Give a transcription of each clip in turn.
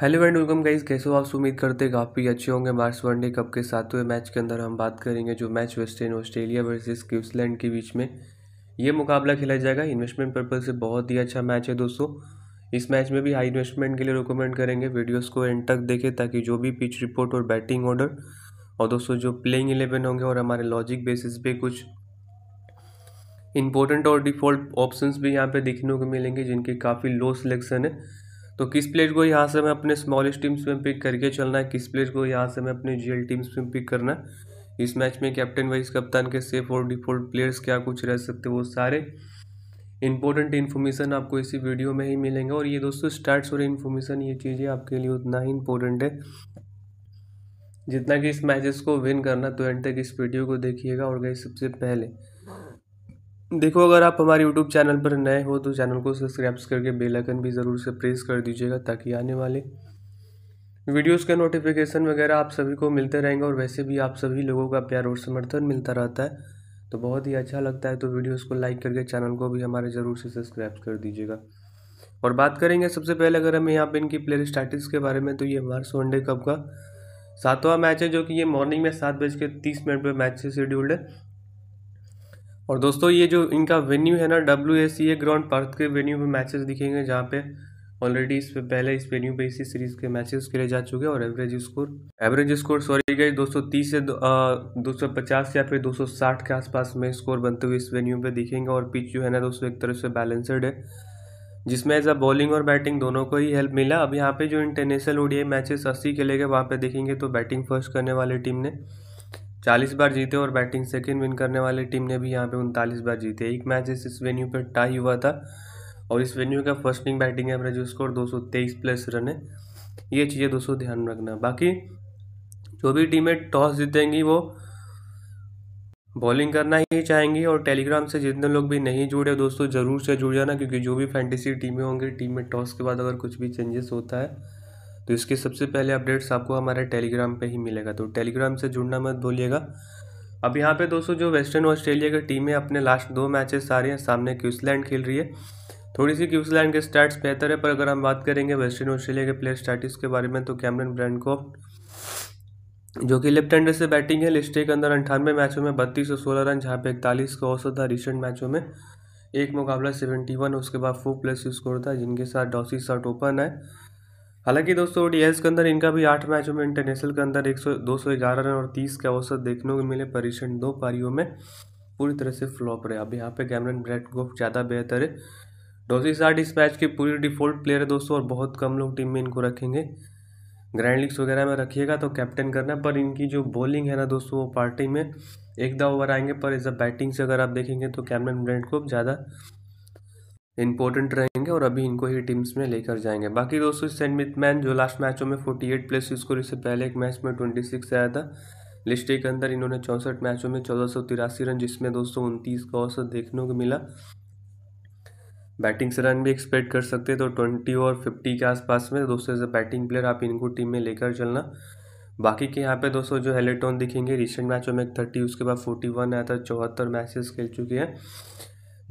hello and welcome guys कैसे हो आप उम्मीद करते हैं काफ़ी अच्छे होंगे मार्स वनडे कप के सातवें मैच के अंदर हम बात करेंगे जो match Western Australia versus Queensland के बीच में ये मुकाबला खेला जाएगा इन्वेस्टमेंट पर्पज से बहुत ही अच्छा मैच है दोस्तों इस मैच में भी हाई इन्वेस्टमेंट के लिए रिकमेंड करेंगे वीडियोज़ को एंड तक देखें ताकि जो भी पिच रिपोर्ट और बैटिंग ऑर्डर और दोस्तों जो प्लेइंग इलेवन होंगे और हमारे लॉजिक बेसिस पे कुछ इंपॉर्टेंट और डिफॉल्ट ऑप्शंस भी यहाँ पे देखने को मिलेंगे जिनके काफ़ी लो सिलेक्शन है तो किस प्लेयर को यहाँ से मैं अपने स्मॉलेस्ट टीम्स में पिक करके चलना है किस प्लेयर को यहाँ से मैं अपने जीएल टीम्स में पिक करना है इस मैच में कैप्टन वाइस कप्तान के सेफ और डिफॉल्ट प्लेयर्स क्या कुछ रह सकते वो सारे इंपॉर्टेंट इन्फॉर्मेशन आपको इसी वीडियो में ही मिलेंगे और ये दोस्तों स्टार्ट और इन्फॉर्मेशन ये चीज़ें आपके लिए उतना ही इम्पोर्टेंट है जितना कि इस मैचेस को विन करना तो एंड तक इस वीडियो को देखिएगा और गई सबसे पहले देखो अगर आप हमारे यूट्यूब चैनल पर नए हो तो चैनल को सब्सक्राइब करके बेल आइकन भी ज़रूर से प्रेस कर दीजिएगा ताकि आने वाले वीडियोस का नोटिफिकेशन वगैरह आप सभी को मिलते रहेंगे और वैसे भी आप सभी लोगों का प्यार और समर्थन मिलता रहता है तो बहुत ही अच्छा लगता है तो वीडियोज़ को लाइक करके चैनल को भी हमारे ज़रूर से सब्सक्राइब कर दीजिएगा और बात करेंगे सबसे पहले अगर हम यहाँ पर इनकी प्लेयर स्टैटिक्स के बारे में तो ये मार्स वनडे कप का सातवां मैच है जो कि ये मॉर्निंग में सात बज के तीस मिनट पर मैच से शेड्यूल्ड है और दोस्तों ये जो इनका वेन्यू है ना W S C A ground Perth के वेन्यू पे मैचेस दिखेंगे जहाँ पे ऑलरेडी इस पे पहले इस वेन्यू पे इसी सीरीज के मैचेस खेले जा चुके हैं और average score average score sorry गई दोस्तों तीस से दो सौ पचास या फिर दो सौ साठ के आसपास में स्कोर बनते हुए इस वेन्यू पे दिखेंगे और पिच जो है ना दोस्तों एक तरह से बैलेंसड है जिसमें एज अ बॉलिंग और बैटिंग दोनों को ही हेल्प मिला अब यहाँ पे जो इंटरनेशनल ओडीआई मैचेस अस्सी खेले गए वहाँ पे देखेंगे तो बैटिंग फर्स्ट करने वाली टीम ने चालीस बार जीते और बैटिंग सेकेंड विन करने वाली टीम ने भी यहाँ पे उनतालीस बार जीते एक मैच इस, वेन्यू पर टाई हुआ था और इस वेन्यू का first inning batting average score तेईस प्लस रन है ये चीज़ें दोस्तों ध्यान रखना बाकी जो भी टीमें टॉस जीतेंगी वो बॉलिंग करना ही चाहेंगी और टेलीग्राम से जितने लोग भी नहीं जुड़े दोस्तों ज़रूर से जुड़ जाना क्योंकि जो भी फैंटेसी टीमें होंगी टीम में टॉस के बाद अगर कुछ भी चेंजेस होता है तो इसके सबसे पहले अपडेट्स आपको हमारे टेलीग्राम पे ही मिलेगा तो टेलीग्राम से जुड़ना मत भूलिएगा अब यहाँ पे दोस्तों जो वेस्टर्न ऑस्ट्रेलिया की टीमें अपने लास्ट दो मैचेस आ रही हैं सामने क्यूसलैंड खेल रही है थोड़ी सी क्यूसलैंड के स्टार्ट बेहतर है पर अगर हम बात करेंगे वेस्टर्न ऑस्ट्रेलिया के प्लेयर स्टार्टिस के बारे में तो कैमरन ब्रैंडकॉफ्ट जो कि लेफ्ट हैंडर से बैटिंग है लिस्टे के अंदर अंठानवे मैचों में बत्तीस और सोलह रन जहाँ पे इकतालीस का औसत था रिसेंट मैचों में एक मुकाबला सेवेंटी वन उसके बाद फोर प्लस स्कोर था जिनके साथ डॉसी शॉट ओपन है हालांकि दोस्तों ओडीएस के अंदर इनका भी आठ मैचों में इंटरनेशनल के अंदर एक सौ दो सौ ग्यारह रन और तीस के औसत देखने को मिले परीक्षण दो पारियों में पूरी तरह से फ्लॉप रहे अब यहाँ पे कैमरन ब्रेड गोफ ज़्यादा बेहतर है डोसी साठ इस मैच की पूरी डिफॉल्ट प्लेयर है दोस्तों और बहुत कम लोग टीम में इनको रखेंगे ग्रैंड लीग्स वगैरह में रखिएगा तो कैप्टन करना पर इनकी जो बॉलिंग है ना दोस्तों वो पार्टी में एक दो ओवर आएंगे पर एज अ बैटिंग से अगर आप देखेंगे तो कैमरन ब्रेंड को ज़्यादा इंपॉर्टेंट रहेंगे और अभी इनको ही टीम्स में लेकर जाएंगे बाकी दोस्तों सेंट मिथमैन जो लास्ट मैचों में 48 प्लस स्कोर इससे पहले एक मैच में 26 आया था लिस्ट के अंदर इन्होंने चौंसठ मैचों में चौदह रन जिसमें दोस्तों उनतीस का औसत देखने को मिला बैटिंग से रन भी एक्सपेक्ट कर सकते तो ट्वेंटी और फिफ्टी के आसपास में दोस्तों एज अ बैटिंग प्लेयर आप इनको टीम में लेकर चलना बाकी के यहाँ पे दोस्तों जो हेलेटोन दिखेंगे रिसेंट मैचों में थर्टी उसके बाद फोर्टी वन आया था चौहत्तर मैचेस खेल चुके हैं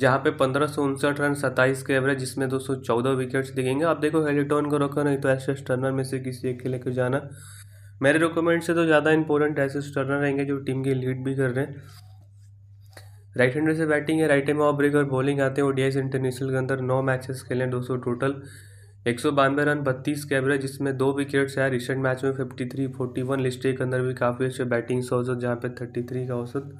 जहाँ पे पंद्रह सौ उनसठ रन सत्ताईस के एवरेज जिसमें दो सौ चौदह विकेट्स दिखेंगे आप देखो हेलीटॉन को रखो नहीं तो ऐसे टर्नर में से किसी एक के लेकर जाना मेरे रिकमेंड से तो ज़्यादा इंपॉर्टेंट ऐसे टर्नर रहेंगे जो टीम के लीड भी कर रहे हैं राइट हैंडर से बैटिंग है राइट हैंड ऑफ ब्रेक और बॉलिंग आते हैं ओडीआई इंटरनेशनल के अंदर नौ मैचेस खेले दो सौ टोटल एक सौ बानवे रन बत्तीस के एवरेज जिसमें दो विकेट्स है रिसेंट मैच में fifty three forty one list A के अंदर भी काफ़ी अच्छे बैटिंग्स औसत जहाँ पे थर्टी थ्री का औसत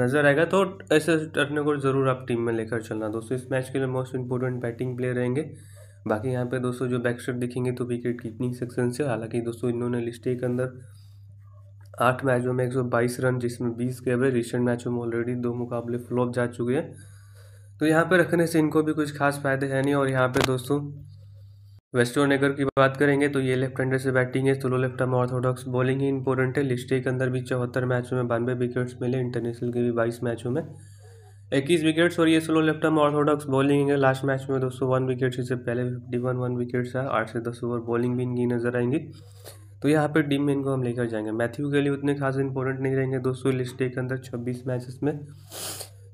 नज़र आएगा तो ऐसे टर्नर को ज़रूर आप टीम में लेकर चलना दोस्तों इस मैच के लिए मोस्ट इंपॉर्टेंट बैटिंग प्लेयर रहेंगे बाकी यहाँ पे दोस्तों जो बैकस्टेट दिखेंगे तो विकेट कीपिंग सेक्शन से हालांकि दोस्तों इन्होंने लिस्ट के अंदर आठ मैचों में बाईस रन जिसमें बीस के एवरेज रिसेंट मैचों में ऑलरेडी दो मुकाबले फ्लॉप जा चुके हैं तो यहाँ पे रखने से इनको भी कुछ खास फायदे है नहीं और यहाँ पे दोस्तों वेस्टोनेगर की बात करेंगे तो ये लेफ्ट हैंडर से बैटिंग है slow left arm orthodox bowling ही इंपॉर्टेंट है लिस्टे के अंदर भी चौहत्तर मैचों में बानवे विकेट्स मिले इंटरनेशनल के भी बाईस मैचों में इक्कीस विकेट्स और ये slow left arm orthodox bowling है लास्ट मैच में दो सौ वन विकेट्स इससे पहले फिफ्टी वन वन विकेट्स है आठ से दस ओवर बॉलिंग भी इनकी नजर आएंगी तो यहाँ पर टीम में इनको हम लेकर जाएंगे मैथ्यू के लिए उतने खास इंपॉर्टेंट नहीं रहेंगे दोस्तों लिस्टे के अंदर छब्बीस मैचेस में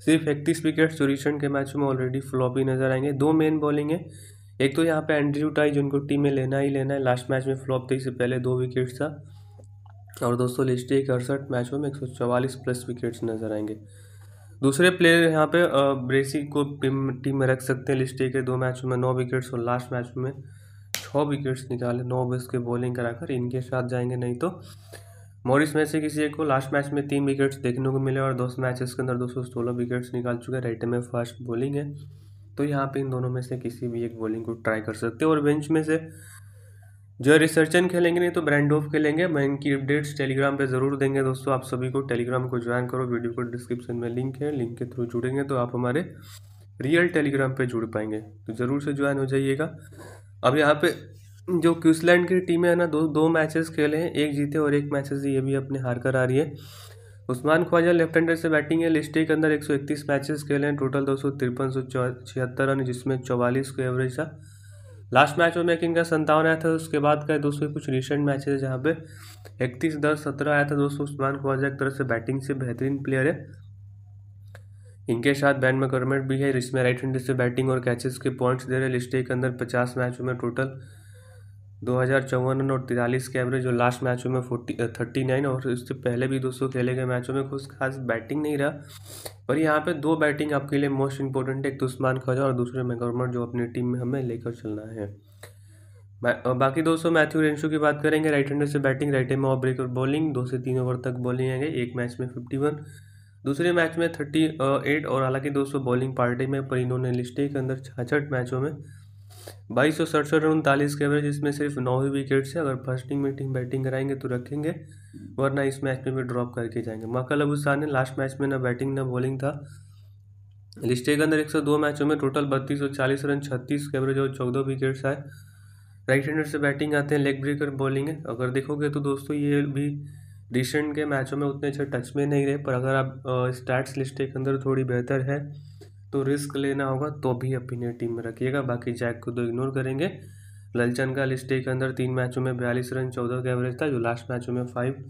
सिर्फ इकतीस विकेट्स जो रिसेंट के मैचों में ऑलरेडी फ्लॉप ही नजर आएंगे दो मेन बॉलिंग है एक तो यहाँ पे एंड्रयू टाइज जिनको टीम में लेना ही लेना है लास्ट मैच में फ्लॉप थे इससे पहले दो विकेट्स था और दोस्तों लिस्ट एक अड़सठ मैचों में एक सौ प्लस विकेट्स नजर आएंगे दूसरे प्लेयर यहाँ पे ब्रेसी को टीम में रख सकते हैं लिस्ट के दो मैचों में नौ विकेट्स और लास्ट मैच में छः विकेट्स निकाले नौ बस के बॉलिंग कराकर इनके साथ जाएंगे नहीं तो मॉरिस में से किसी एक को लास्ट मैच में तीन विकेट्स देखने को मिले और दस मैचेस के अंदर दो सौ सोलह विकेट्स निकाल चुके हैं राइट में फास्ट बॉलिंग है तो यहाँ पे इन दोनों में से किसी भी एक बॉलिंग को ट्राई कर सकते हो और बेंच में से जो रिसर्चन खेलेंगे नहीं तो ब्रांड ऑफ खेलेंगे मैं इनकी अपडेट्स टेलीग्राम पे ज़रूर देंगे दोस्तों आप सभी को टेलीग्राम को ज्वाइन करो वीडियो को डिस्क्रिप्शन में लिंक है लिंक के थ्रू जुड़ेंगे तो आप हमारे रियल टेलीग्राम पे जुड़ पाएंगे तो ज़रूर से ज्वाइन हो जाइएगा अब यहाँ पे जो क्यूसलैंड की टीमें है ना दो दो मैचेस खेले हैं एक जीते और एक मैचेस ये भी अपने हार कर आ रही है उस्मान ख्वाजा लेफ्ट हैंडर से बैटिंग है लिस्ट के अंदर 131 मैचेस खेले हैं टोटल दो सौ तिरपन सौ छिहत्तर रन जिसमें चौवालीस को एवरेज था लास्ट मैच में इनका संतावन आया था उसके बाद का दो सौ कुछ रिसेंट मैचेस है जहाँ पे इकतीस दस सत्रह आया था दोस्तों उस्मान ख्वाजा एक तरह से बैटिंग से बेहतरीन प्लेयर है इनके साथ बैन मकरमेट भी है जिसमें राइट हैंडर से बैटिंग और कैचेस के पॉइंट्स दे रहे हैं लिस्टे के अंदर पचास मैचों में टोटल दो हज़ार चौवन और तिरालीस के एवरेज और लास्ट मैचों में फोर्टी थर्टी नाइन और इससे पहले भी दोस्तों खेले गए मैचों में कुछ खास बैटिंग नहीं रहा पर यहाँ पे दो बैटिंग आपके लिए मोस्ट इंपॉर्टेंट है एक तो खजा ख्वाजा और दूसरे मैगोरमर जो अपनी टीम में हमें लेकर चलना है बाकी दोस्तों मैथ्यू रेंशो की बात करेंगे राइट हैंडर से बैटिंग राइट हैंड में ऑफ ब्रेक और बॉलिंग दो से तीन ओवर तक बॉलिंग है एक मैच में फिफ्टी वन दूसरे मैच में थर्टी एट और हालांकि दोस्तों बॉलिंग पार्टी में पर इन्होंने लिस्टे के अंदर छाछठ मैचों में बाईस सौ सड़सठ रन उनतालीस के एवरेज इसमें सिर्फ नौ ही विकेट से अगर फर्स्ट इनिंग में टीम बैटिंग कराएंगे तो रखेंगे वरना इस मैच में भी ड्रॉप करके जाएंगे मकल अबू शाह ने लास्ट मैच में ना बैटिंग ना बॉलिंग था लिस्टे के अंदर एक सौ दो मैचों में टोटल बत्तीस सौ चालीस रन छत्तीस के एवरेज और चौदह विकेट्स आए राइट हैंडर से बैटिंग आते हैं लेग ब्रेकर बॉलिंग है अगर देखोगे तो दोस्तों ये भी रिसेंट के मैचों में उतने अच्छे टच में नहीं रहे पर अगर आप स्टैट्स लिस्टे के अंदर थोड़ी बेहतर है तो रिस्क लेना होगा तो भी अपनी टीम में रखिएगा बाकी जैक को तो इग्नोर करेंगे ललचन का लिस्टे के अंदर तीन मैचों में बयालीस रन चौदह का एवरेज था जो लास्ट मैचों में फाइव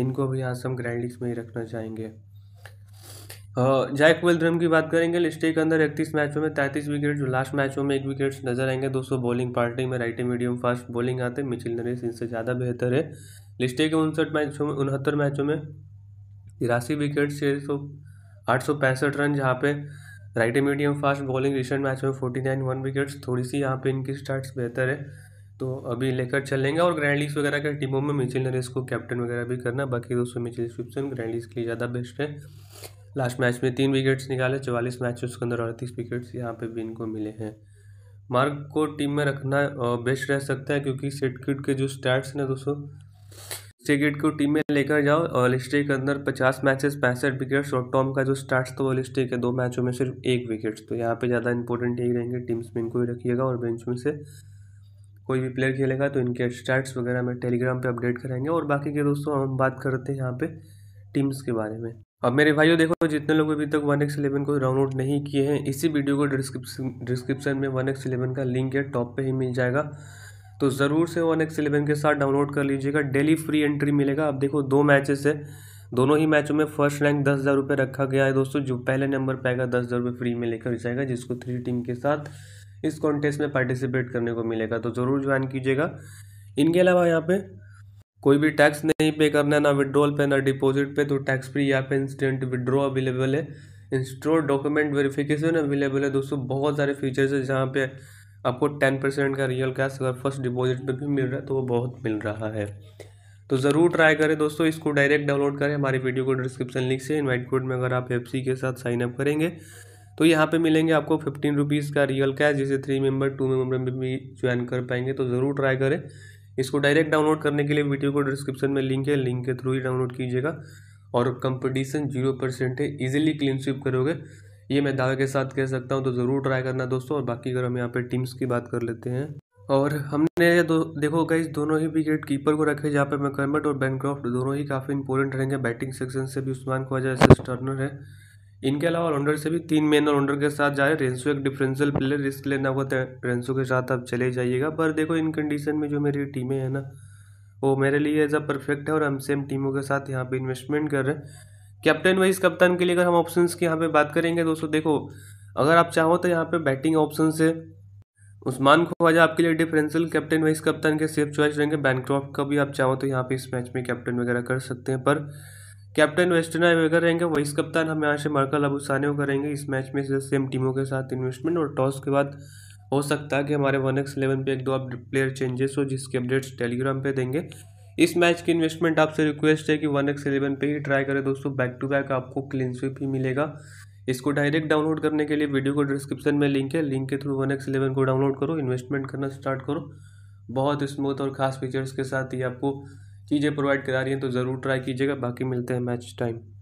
इनको भी यहाँ से हम ग्रैंड लीग में ही रखना चाहेंगे जैक विल्ड्रम की बात करेंगे लिस्टे के अंदर इकतीस मैचों में तैंतीस विकेट जो लास्ट मैचों में एक विकेट नजर आएंगे दोस्तों बॉलिंग पार्टी में राइट मीडियम फास्ट बॉलिंग आते हैं मिचिल नरेश इनसे ज़्यादा बेहतर है लिस्टे के उनसठ मैचों में उनहत्तर मैचों में तिरासी विकेट छः सौ आठ सौ पैंसठ रन जहाँ पे right medium fast bowling recent match में फोर्टी नाइन वन विकेट्स थोड़ी सी यहाँ पे इनकी स्टार्ट्स बेहतर है तो अभी लेकर चलेंगे और ग्रैंड लीग्स वगैरह के टीमों में मिचिल रेस को कैप्टन वगैरह भी करना बाकी दोस्तों मिचिल स्विप्सन ग्रैंड लीग्स के लिए ज़्यादा बेस्ट है लास्ट मैच में तीन विकेट्स निकाले चवालीस मैच उसके अंदर अड़तीस विकेट्स यहाँ पे भी इनको मिले हैं मार्ग को टीम में रखना बेस्ट रह सकता है क्योंकि सेट किट के जो स्टार्ट्स ना दोस्तों स्टेगेट को टीम में लेकर जाओ और लिस्टेग के अंदर पचास मैचेस पैंसठ विकेट्स और टॉम का जो स्टार्ट था तो वो लिस्टे के दो मैचों में सिर्फ एक विकेट्स तो यहाँ पे ज़्यादा इंपॉर्टेंट यही रहेंगे टीम्स में इनको ही रखिएगा और बेंच में से कोई भी प्लेयर खेलेगा तो इनके स्टार्ट वगैरह हमें टेलीग्राम पर अपडेट कराएंगे और बाकी के दोस्तों हम बात करते हैं यहाँ पर टीम्स के बारे में अब मेरे भाइयों देखो जितने लोग अभी तक वन एक्स इलेवन को डाउनलोड नहीं किए हैं इसी वीडियो को डिस्क्रिप्शन डिस्क्रिप्शन में वन एक्स इलेवन का लिंक है टॉप पे ही मिल जाएगा तो ज़रूर से वन एक्स इलेवन के साथ डाउनलोड कर लीजिएगा डेली फ्री एंट्री मिलेगा आप देखो दो मैचेस है दोनों ही मैचों में फर्स्ट रैंक दस हज़ार रुपये रखा गया है दोस्तों जो पहले नंबर पर आएगा दस हज़ार रुपये फ्री में लेकर जाएगा जिसको थ्री टीम के साथ इस कॉन्टेस्ट में पार्टिसिपेट करने को मिलेगा तो ज़रूर ज्वाइन कीजिएगा इनके अलावा यहाँ पे कोई भी टैक्स नहीं पे करना है ना विड्रॉल पे ना डिपॉजिट पे तो टैक्स फ्री यहाँ पे इंस्टेंट विड्रॉ अवेलेबल है इंस्टोर डॉक्यूमेंट वेरिफिकेशन अवेलेबल है दोस्तों बहुत सारे फीचर्स है जहाँ पे आपको टेन परसेंट का रियल कैश अगर फर्स्ट डिपॉजिट पे भी मिल रहा है तो वो बहुत मिल रहा है तो ज़रूर ट्राई करें दोस्तों इसको डायरेक्ट डाउनलोड करें हमारी वीडियो को डिस्क्रिप्शन लिंक से इन्वाइट कोड में अगर आप एफ के साथ साइन अप करेंगे तो यहाँ पे मिलेंगे आपको फिफ्टीन रुपीज़ का रियल कैश जिसे थ्री मेंबर टू मेंबर में भी ज्वाइन कर पाएंगे तो ज़रूर ट्राई करें इसको डायरेक्ट डाउनलोड करने के लिए वीडियो को डिस्क्रिप्शन में लिंक है लिंक के थ्रू ही डाउनलोड कीजिएगा और कंपटीशन जीरो परसेंट है इजीली क्लीन स्विप करोगे ये मैं दावे के साथ कह सकता हूँ तो ज़रूर ट्राई करना दोस्तों और बाकी अगर हम यहाँ पे टीम्स की बात कर लेते हैं और हमने दो, देखो कई दोनों ही विकेट कीपर को रखे जहाँ पे कर्मट और बैनक्रॉफ्ट दोनों ही काफ़ी इंपॉर्टेंट रहेंगे बैटिंग सेक्शन से भी उस्मान ख्वाजा एसिस्ट टर्नर है इनके अलावा ऑलराउंडर से भी तीन मेन ऑलराउंडर के साथ जाए रेंसो एक डिफरेंशियल प्लेयर रिस्क लेना होगा तो रेंसो के साथ आप चले जाइएगा पर देखो इन कंडीशन में जो मेरी टीमें हैं ना वो मेरे लिए एज अ परफेक्ट है और हम सेम टीमों के साथ यहाँ पर इन्वेस्टमेंट कर रहे हैं कैप्टन वाइज कप्तान के लिए अगर हम ऑप्शन की यहाँ पे बात करेंगे दोस्तों देखो अगर आप चाहो तो यहाँ पे बैटिंग ऑप्शन से उस्मान ख्वाजा आपके लिए डिफरेंशियल कैप्टन वाइस कप्तान के सेफ चॉइस रहेंगे बैनक्रॉफ्ट का भी आप चाहो तो यहाँ पे इस मैच में कैप्टन वगैरह कर सकते हैं पर कैप्टन वेस्टर्नर वगैरह रहेंगे वाइस कप्तान हम यहाँ से मरकल अबू को करेंगे इस मैच में सेम टीमों के साथ इन्वेस्टमेंट और टॉस के बाद हो सकता है कि हमारे वन एक्स इलेवन पे एक दो प्लेयर चेंजेस हो जिसके अपडेट्स टेलीग्राम पर देंगे इस मैच की इन्वेस्टमेंट आपसे रिक्वेस्ट है कि वन एक्स एलेवन पर ही ट्राई करें दोस्तों बैक टू बैक आपको क्लीन स्वीप ही मिलेगा इसको डायरेक्ट डाउनलोड करने के लिए वीडियो को डिस्क्रिप्शन में लिंक है लिंक के थ्रू वन एक्स एलेवन को डाउनलोड करो इन्वेस्टमेंट करना स्टार्ट करो बहुत स्मूथ और ख़ास फीचर्स के साथ ही आपको चीज़ें प्रोवाइड करा रही हैं तो ज़रूर ट्राई कीजिएगा बाकी मिलते हैं मैच टाइम